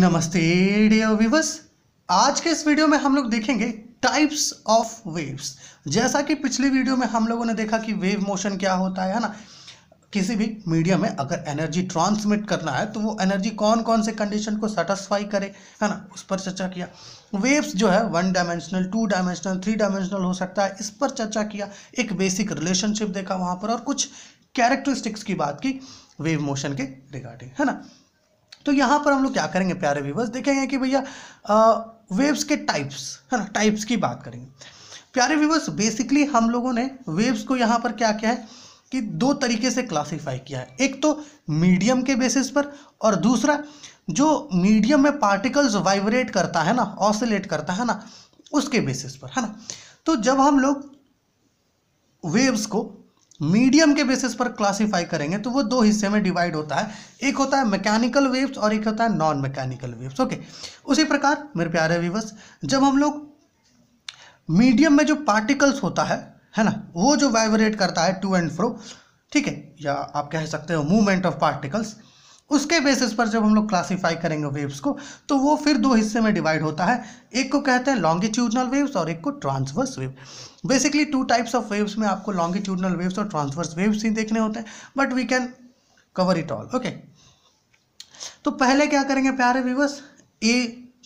नमस्ते dear viewers आज के इस वीडियो में हम लोग देखेंगे टाइप्स ऑफ वेव्स जैसा कि पिछली वीडियो में हम लोगों ने देखा कि वेव मोशन क्या होता है ना किसी भी मीडिया में अगर एनर्जी ट्रांसमिट करना है तो वो एनर्जी कौन कौन से कंडीशन को सेटिस्फाई करे है ना उस पर चर्चा किया वेव्स जो है one dimensional two dimensional three dimensional हो सकता है इस पर चर्चा किया एक बेसिक रिलेशनशिप देखा वहाँ पर और कुछ कैरेक्टरिस्टिक्स की बात की वेव मोशन के रिगार्डिंग है ना तो यहाँ पर हम लोग क्या करेंगे प्यारे व्यूवर्स देखेंगे कि भैया वेव्स के टाइप्स है ना टाइप्स की बात करेंगे प्यारे व्यूवर्स बेसिकली हम लोगों ने वेव्स को यहाँ पर क्या किया है कि दो तरीके से क्लासीफाई किया है एक तो मीडियम के बेसिस पर और दूसरा जो मीडियम में पार्टिकल्स वाइब्रेट करता है ना ऑसिलेट करता है ना उसके बेसिस पर है ना तो जब हम लोग वेव्स को मीडियम के बेसिस पर क्लासिफाई करेंगे तो वो दो हिस्से में डिवाइड होता है एक होता है मैकेनिकल वेव्स और एक होता है नॉन मैकेनिकल वेव्स ओके उसी प्रकार मेरे प्यारे विवस जब हम लोग मीडियम में जो पार्टिकल्स होता है है ना वो जो वाइब्रेट करता है टू एंड फ्रो ठीक है या आप कह सकते हो मूवमेंट ऑफ पार्टिकल्स उसके बेसिस पर जब हम लोग क्लासीफाई करेंगे वेव्स को तो वो फिर दो हिस्से में डिवाइड होता है एक को कहते हैं लॉन्गिट्यूडनल वेव्स और एक को transverse wave basically two types of waves में आपको लॉन्गिट्यूडनल वेव्स और ट्रांसवर्स वेव्स ही देखने होते हैं but we can cover it all okay तो पहले क्या करेंगे प्यारे व्यूवर्स ए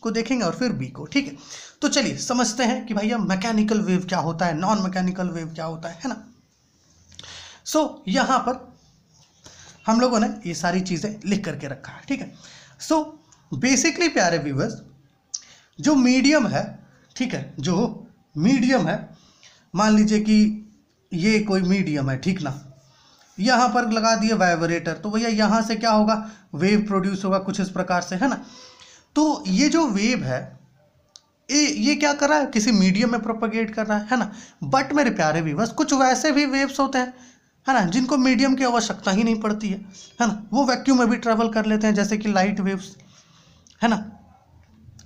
को देखेंगे और फिर बी को ठीक है तो चलिए समझते हैं कि भैया मैकेनिकल वेव क्या होता है नॉन मैकेनिकल वेव क्या होता है है ना सो so, यहां पर हम लोगों ने ये सारी चीज़ें लिख करके रखा है ठीक है सो बेसिकली प्यारे व्यूवर्स जो मीडियम है ठीक है जो मीडियम है मान लीजिए कि ये कोई मीडियम है ठीक ना यहाँ पर लगा दिए वाइब्रेटर तो भैया यहाँ से क्या होगा वेव प्रोड्यूस होगा कुछ इस प्रकार से है ना तो ये जो वेव है ये ये क्या कर रहा है किसी मीडियम में प्रोपोगेट कर रहा है है ना बट मेरे प्यारे व्यूवर्स कुछ वैसे भी वेव्स होते हैं है ना जिनको मीडियम की आवश्यकता ही नहीं पड़ती है है ना वो वैक्यूम में भी ट्रेवल कर लेते हैं जैसे कि लाइट वेव्स है ना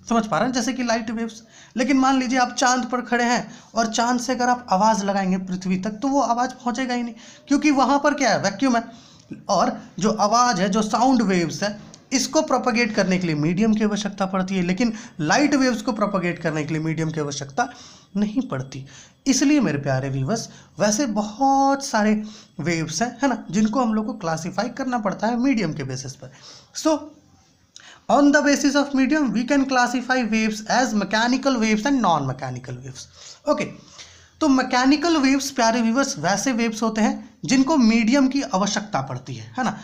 समझ पा रहे हैं जैसे कि लाइट वेव्स लेकिन मान लीजिए आप चांद पर खड़े हैं और चांद से अगर आप आवाज़ लगाएंगे पृथ्वी तक तो वो आवाज़ पहुँचेगा ही नहीं क्योंकि वहाँ पर क्या है वैक्यूम है और जो आवाज़ है जो साउंड वेव्स है इसको प्रोपोगेट करने के लिए मीडियम की आवश्यकता पड़ती है लेकिन लाइट वेव्स को प्रोपोगेट करने के लिए मीडियम की आवश्यकता नहीं पड़ती इसलिए मेरे प्यारे व्यूवर्स वैसे बहुत सारे वेव्स हैं है ना जिनको हम लोग को क्लासीफाई करना पड़ता है मीडियम के बेसिस पर so on the basis of medium we can classify waves as mechanical waves and non mechanical waves okay तो मैकेनिकल वेव्स प्यारे व्यूवर्स वैसे वेव्स होते हैं जिनको मीडियम की आवश्यकता पड़ती है है ना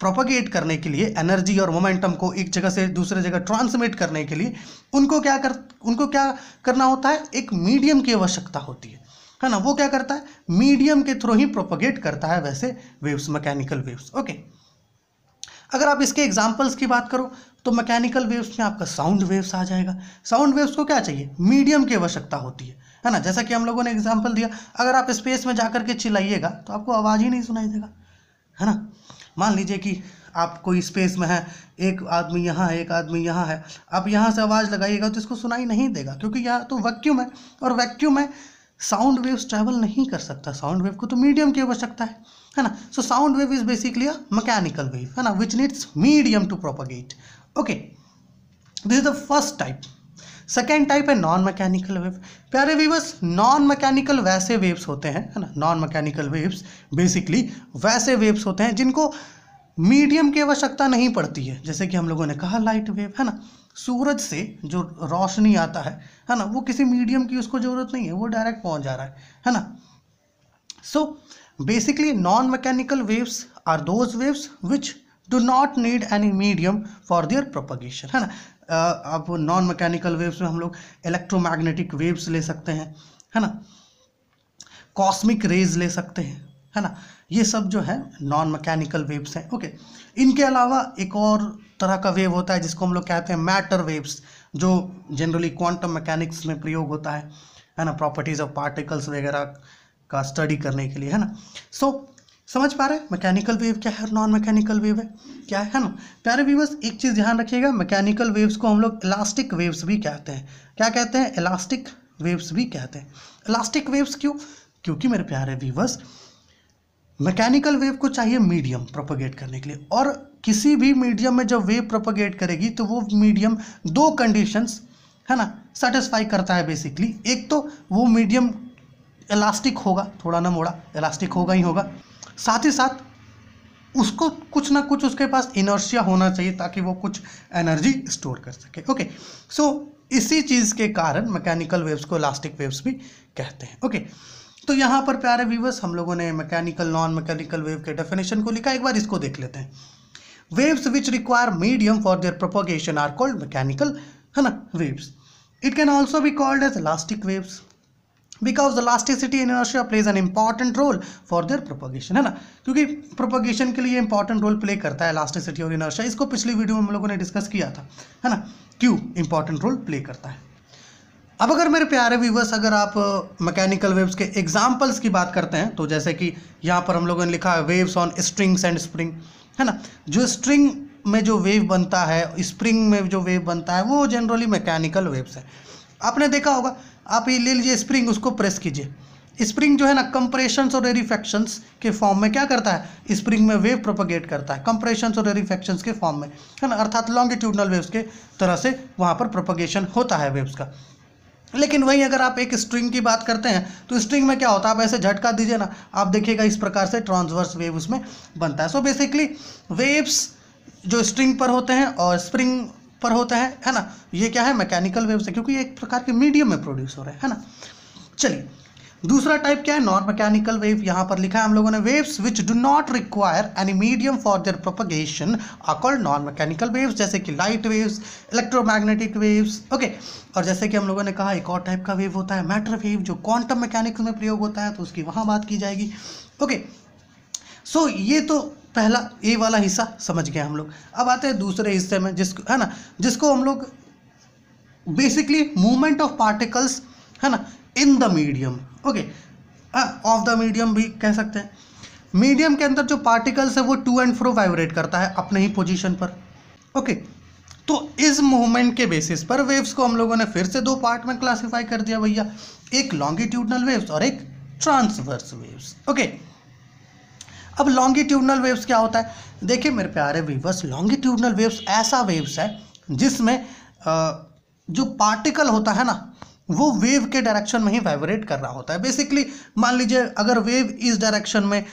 प्रोपोगेट करने के लिए एनर्जी और मोमेंटम को एक जगह से दूसरे जगह ट्रांसमिट करने के लिए उनको क्या कर उनको क्या करना होता है एक मीडियम की आवश्यकता होती है है ना वो क्या करता है मीडियम के थ्रू ही प्रोपोगेट करता है वैसे वेव्स मैकेनिकल वेव्स ओके अगर आप इसके एग्जाम्पल्स की बात करो तो मैकेनिकल वेव्स में आपका साउंड वेव्स आ जाएगा साउंड वेव्स को क्या चाहिए मीडियम की आवश्यकता होती है है ना जैसा कि हम लोगों ने एग्जाम्पल दिया अगर आप स्पेस में जा के चिल्लाइएगा तो आपको आवाज़ ही नहीं सुनाई देगा है ना मान लीजिए कि आप कोई स्पेस में है एक आदमी यहाँ है एक आदमी यहाँ है आप यहाँ से आवाज़ लगाइएगा तो इसको सुनाई नहीं देगा क्योंकि यहाँ तो वैक्यूम है और वैक्यूम में साउंड वेव्स ट्रैवल नहीं कर सकता साउंड वेव को तो मीडियम की आवश्यकता है है ना so sound wave is basically a mechanical wave है ना which needs medium to propagate okay this is the first type second type है नॉन मैकेनिकल वेव प्यारे वीवर्स नॉन मैकेनिकल वैसे वेव्स होते हैं है ना नॉन मैकेनिकल वेव्स बेसिकली वैसे वेव्स होते हैं जिनको मीडियम की आवश्यकता नहीं पड़ती है जैसे कि हम लोगों ने कहा लाइट वेव है ना सूरज से जो रोशनी आता है है ना वो किसी मीडियम की उसको ज़रूरत नहीं है वो डायरेक्ट पहुंच जा रहा है है ना so basically non mechanical waves are those waves which do not need any medium for their propagation है ना अब नॉन मैकेनिकल वेव्स में हम लोग इलेक्ट्रोमैग्नेटिक वेव्स ले सकते हैं है ना कॉस्मिक रेज ले सकते हैं है ना ये सब जो है नॉन मैकेनिकल वेव्स हैं ओके इनके अलावा एक और तरह का वेव होता है जिसको हम लोग कहते हैं मैटर वेव्स जो जनरली क्वांटम मैकेनिक्स में प्रयोग होता है है ना प्रॉपर्टीज़ ऑफ पार्टिकल्स वगैरह का स्टडी करने के लिए है ना सो so, समझ पा रहे हैं मैकेनिकल वेव क्या है और नॉन मैकेनिकल वेव है क्या है ना प्यारे व्यूवर्स एक चीज़ ध्यान रखिएगा मैकेनिकल वेव्स को हम लोग इलास्टिक वेव्स भी कहते हैं क्या कहते हैं इलास्टिक वेव्स भी कहते हैं इलास्टिक वेव्स क्यों क्योंकि मेरे प्यारे व्यूवर्स मैकेनिकल वेव को चाहिए मीडियम प्रोपोगेट करने के लिए और किसी भी मीडियम में जब वेव प्रोपोगेट करेगी तो वो मीडियम दो कंडीशंस है ना सेटिस्फाई करता है बेसिकली एक तो वो मीडियम इलास्टिक होगा थोड़ा ना मोड़ा इलास्टिक होगा ही होगा साथ ही साथ उसको कुछ ना कुछ उसके पास इनर्शिया होना चाहिए ताकि वो कुछ एनर्जी स्टोर कर सके ओके सो इसी चीज़ के कारण मैकेनिकल वेव्स को इलास्टिक वेव्स भी कहते हैं ओके तो यहाँ पर प्यारे व्यूवर्स हम लोगों ने मैकेनिकल नॉन मैकेनिकल वेव के डेफिनेशन को लिखा एक बार इसको देख लेते हैं waves which require medium for their propagation are called mechanical है ना waves it can also be called as elastic waves because elasticity and inertia plays an important role for their propagation है ना क्योंकि प्रोपोगेशन के लिए important role play करता है लास्टिसिटी और इनर्शिया इसको पिछली वीडियो में हम लोगों ने डिस्कस किया था है ना क्यों इंपॉर्टेंट रोल प्ले करता है अब अगर मेरे प्यारे व्यूवर्स अगर आप मैकेनिकल वेव्स के एग्जाम्पल्स की बात करते हैं तो जैसे कि यहाँ पर हम लोगों ने लिखा है waves on strings and spring है ना जो स्ट्रिंग में जो वेव बनता है स्प्रिंग में जो वेव बनता है वो जनरली मैकेनिकल वेव्स है आपने देखा होगा आप ये ले लीजिए स्प्रिंग उसको प्रेस कीजिए स्प्रिंग जो है ना कंप्रेशंस और रेरीफेक्शंस के फॉर्म में क्या करता है स्प्रिंग में वेव प्रोपोगेट करता है कंप्रेशंस और रेरीफेक्शंस के फॉर्म में है ना अर्थात लॉन्गिट्यूडनल वेव्स के तरह से वहाँ पर प्रोपोगेशन होता है वेव्स का लेकिन वहीं अगर आप एक स्ट्रिंग की बात करते हैं तो स्ट्रिंग में क्या होता है आप ऐसे झटका दीजिए ना आप देखिएगा इस प्रकार से ट्रांसवर्स वेव उसमें बनता है सो बेसिकली वेव्स जो स्ट्रिंग पर होते हैं और स्प्रिंग पर होता है है ना ये क्या है मैकेनिकल वेव्स है क्योंकि ये एक प्रकार के मीडियम में प्रोड्यूस हो रहे हैं है ना चलिए दूसरा टाइप क्या है नॉन मैकेनिकल वेव यहाँ पर लिखा है हम लोगों ने waves which do not require any medium for their propagation are called non mechanical waves जैसे कि light waves electromagnetic waves okay और जैसे कि हम लोगों ने कहा एक और टाइप का वेव होता है मैटर वेव जो क्वांटम मैकेनिक्स में प्रयोग होता है तो उसकी वहाँ बात की जाएगी ओके okay. सो so, ये तो पहला ए वाला हिस्सा समझ गए हम लोग अब आते हैं दूसरे हिस्से में जिसको है ना जिसको हम लोग बेसिकली मूवमेंट ऑफ पार्टिकल्स है ना in the medium okay of the medium भी कह सकते हैं मीडियम के अंदर जो पार्टिकल्स है वो टू एंड फ्रो वाइब्रेट करता है अपने ही पोजीशन पर ओके okay. तो इस मूवमेंट के बेसिस पर वेव्स को हम लोगों ने फिर से दो पार्ट में क्लासिफाई कर दिया भैया एक लॉन्गिट्यूडनल वेव्स और एक ट्रांसवर्स वेव्स ओके okay. अब लॉन्गिट्यूडनल वेव्स क्या होता है देखिए मेरे प्यारे वीवर्स लॉन्गिट्यूडनल वेव्स ऐसा वेव्स है जिसमें जो पार्टिकल होता है ना वो वेव के डायरेक्शन में ही वाइब्रेट कर रहा होता है बेसिकली मान लीजिए अगर वेव इस डायरेक्शन में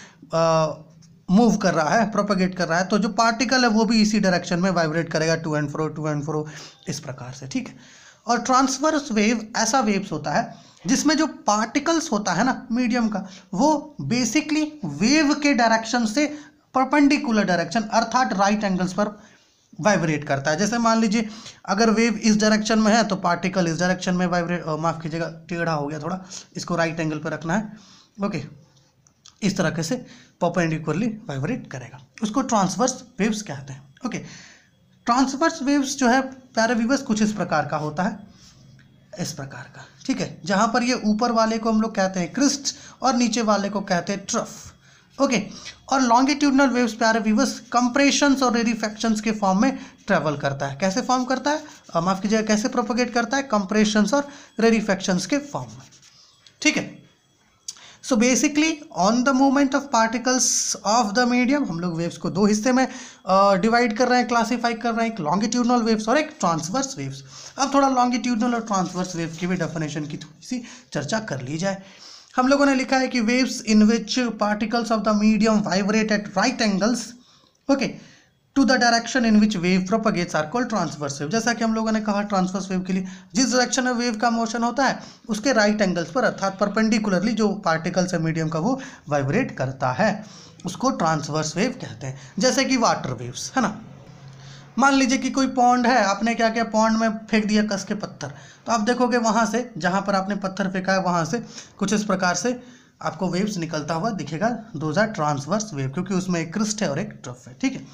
मूव कर रहा है प्रोपेगेट कर रहा है तो जो पार्टिकल है वो भी इसी डायरेक्शन में वाइब्रेट करेगा to and fro to and fro इस प्रकार से ठीक है और ट्रांसवर्स वेव ऐसा वेव्स होता है जिसमें जो पार्टिकल्स होता है ना मीडियम का वो बेसिकली वेव के डायरेक्शन से परपेंडिकुलर डायरेक्शन अर्थात राइट एंगल्स पर वाइब्रेट करता है जैसे मान लीजिए अगर वेव इस डायरेक्शन में है तो पार्टिकल इस डायरेक्शन में वाइब्रेट माफ़ कीजिएगा टेढ़ा हो गया थोड़ा इसको राइट एंगल पर रखना है ओके इस तरह से परपेंडिकुलरली वाइब्रेट करेगा उसको ट्रांसवर्स वेव्स कहते हैं ओके ट्रांसवर्स वेव्स जो है प्यारे व्यूवर्स कुछ इस प्रकार का होता है इस प्रकार का ठीक है जहाँ पर ये ऊपर वाले को हम लोग कहते हैं क्रिस्ट और नीचे वाले को कहते हैं ट्रफ ओके और लॉन्गिट्यूडनल वेव्स प्यारे व्यूवर्स कंप्रेशन और रिफेक्शंस के फॉर्म में ट्रेवल करता है कैसे फॉर्म करता है माफ़ कीजिएगा कैसे प्रोपोगेट करता है कंप्रेशन और रेरिफेक्शंस के फॉर्म में ठीक है so basically on the movement of particles of the medium हम लोग वेव्स को दो हिस्से में डिवाइड uh, कर रहे हैं क्लासीफाई कर रहे हैं एक लॉन्गिट्यूडनल वेव्स और एक ट्रांसवर्स वेव्स अब थोड़ा लॉन्गिट्यूडनल और ट्रांसवर्स वेव की भी डेफिनेशन की थोड़ी सी चर्चा कर ली जाए हम लोगों ने लिखा है कि waves in which particles of the medium vibrate at right angles okay to the direction in which wave propagates are called transverse wave जैसा कि हम लोगों ने कहा ट्रांसवर्स वेव के लिए जिस डायरेक्शन में वेव का मोशन होता है उसके राइट एंगल्स पर अर्थात परपेंडिकुलरली जो पार्टिकल्स है मीडियम का वो वाइब्रेट करता है उसको ट्रांसवर्स वेव कहते हैं जैसे कि वाटर वेव्स है ना मान लीजिए कि कोई पौंड है आपने क्या किया पौंड में फेंक दिया कस के पत्थर तो आप देखोगे वहाँ से जहाँ पर आपने पत्थर फेंका है वहाँ से कुछ इस प्रकार से आपको वेव्स निकलता हुआ दिखेगा दो ट्रांसवर्स वेव क्योंकि उसमें एक क्रिस्ट है और एक ट्रफ है ठीक है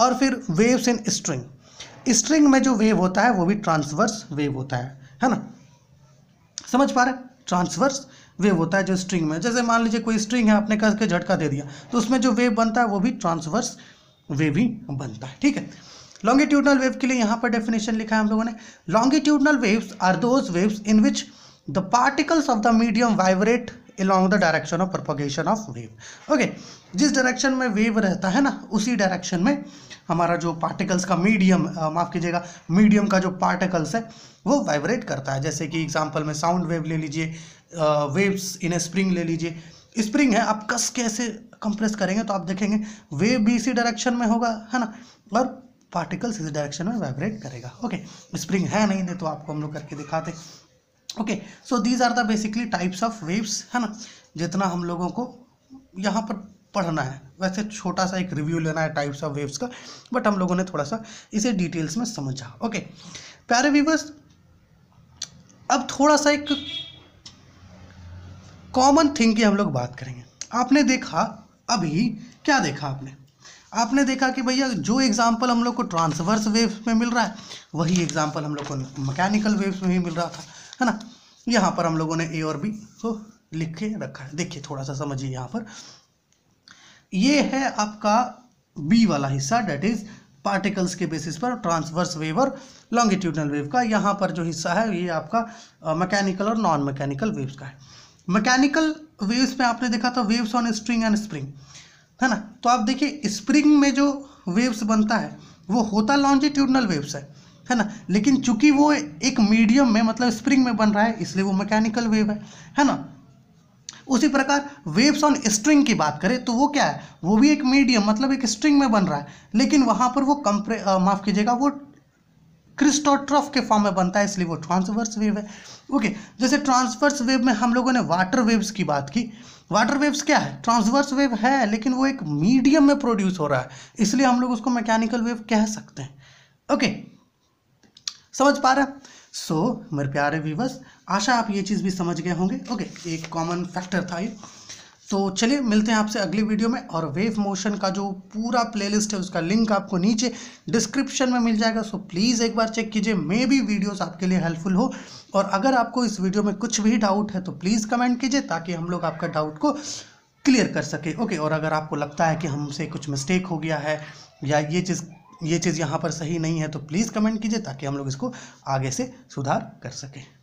और फिर वेव्स इन स्ट्रिंग स्ट्रिंग में जो वेव होता है वो भी ट्रांसवर्स वेव होता है है ना समझ पा रहे ट्रांसवर्स वेव होता है जो स्ट्रिंग में जैसे मान लीजिए कोई स्ट्रिंग है आपने कहकर झटका दे दिया तो उसमें जो वेव बनता है वो भी ट्रांसवर्स वेव ही बनता है ठीक है लॉन्गिट्यूडनल वेव के लिए यहाँ पर डेफिनेशन लिखा है हम लोगों ने longitudinal waves are those waves in which the particles of the medium vibrate along the direction of propagation of wave okay जिस direction में wave रहता है ना उसी direction में हमारा जो particles का medium माफ़ कीजिएगा medium का जो particles है वो वाइब्रेट करता है जैसे कि एग्जाम्पल में साउंड वेव ले लीजिए वेव्स इन स्प्रिंग ले लीजिए स्प्रिंग है आप कस कैसे कंप्रेस करेंगे तो आप देखेंगे वेव भी इसी डायरेक्शन में होगा है ना और पार्टिकल्स इस डायरेक्शन में वाइब्रेट करेगा ओके स्प्रिंग है नहीं नहीं तो आपको हम लोग करके दिखाते okay so these are the basically types of waves है ना जितना हम लोगों को यहाँ पर पढ़ना है वैसे छोटा सा एक रिव्यू लेना है टाइप्स ऑफ वेव्स का बट हम लोगों ने थोड़ा सा इसे डिटेल्स में समझा ओके प्यारे व्यूवर्स अब थोड़ा सा एक कॉमन थिंग की हम लोग बात करेंगे आपने देखा अभी क्या देखा आपने आपने देखा कि भैया जो एग्जाम्पल हम लोग को ट्रांसवर्स वेव्स में मिल रहा है वही एग्जाम्पल हम लोग को मैकेनिकल वेव्स में ही मिल रहा था है ना यहाँ पर हम लोगों ने ए और बी को लिख के रखा है देखिए थोड़ा सा समझिए यहाँ पर ये है आपका बी वाला हिस्सा डेट इज पार्टिकल्स के बेसिस पर ट्रांसवर्स वेव और लॉन्गिट्यूडनल वेव का यहाँ पर जो हिस्सा है ये आपका मैकेनिकल और नॉन मैकेनिकल वेव्स का है मैकेनिकल वेव्स में आपने देखा था waves on string and spring है ना तो आप देखिए स्प्रिंग में जो वेव्स बनता है वो होता लॉन्जिट्यूडनल वेव्स है है ना लेकिन चूंकि वो एक मीडियम में मतलब स्प्रिंग में बन रहा है इसलिए वो मैकेनिकल वेव है है ना उसी प्रकार वेव्स ऑन स्ट्रिंग की बात करें तो वो क्या है वो भी एक मीडियम मतलब एक स्ट्रिंग में बन रहा है लेकिन वहाँ पर वो कंप्रे माफ़ कीजिएगा वो क्रिस्टोट्रॉफ के फॉर्म में बनता है इसलिए वो ट्रांसवर्स वेव है ओके जैसे ट्रांसवर्स वेव में हम लोगों ने वाटर वेव्स की बात की वाटर वेव्स क्या है ट्रांसवर्स वेव है लेकिन वो एक मीडियम में प्रोड्यूस हो रहा है इसलिए हम लोग उसको मैकेनिकल वेव कह सकते हैं ओके समझ पा रहे सो so, मेरे प्यारे व्यूवर्स आशा आप ये चीज़ भी समझ गए होंगे ओके एक कॉमन फैक्टर था ये तो चलिए मिलते हैं आपसे अगली वीडियो में और वेव मोशन का जो पूरा प्लेलिस्ट है उसका लिंक आपको नीचे डिस्क्रिप्शन में मिल जाएगा सो प्लीज़ एक बार चेक कीजिए मे भी वीडियोस आपके लिए हेल्पफुल हो और अगर आपको इस वीडियो में कुछ भी डाउट है तो प्लीज़ कमेंट कीजिए ताकि हम लोग आपका डाउट को क्लियर कर सके ओके और अगर आपको लगता है कि हमसे कुछ मिस्टेक हो गया है या ये चीज़ ये चीज़ यहाँ पर सही नहीं है तो प्लीज़ कमेंट कीजिए ताकि हम लोग इसको आगे से सुधार कर सकें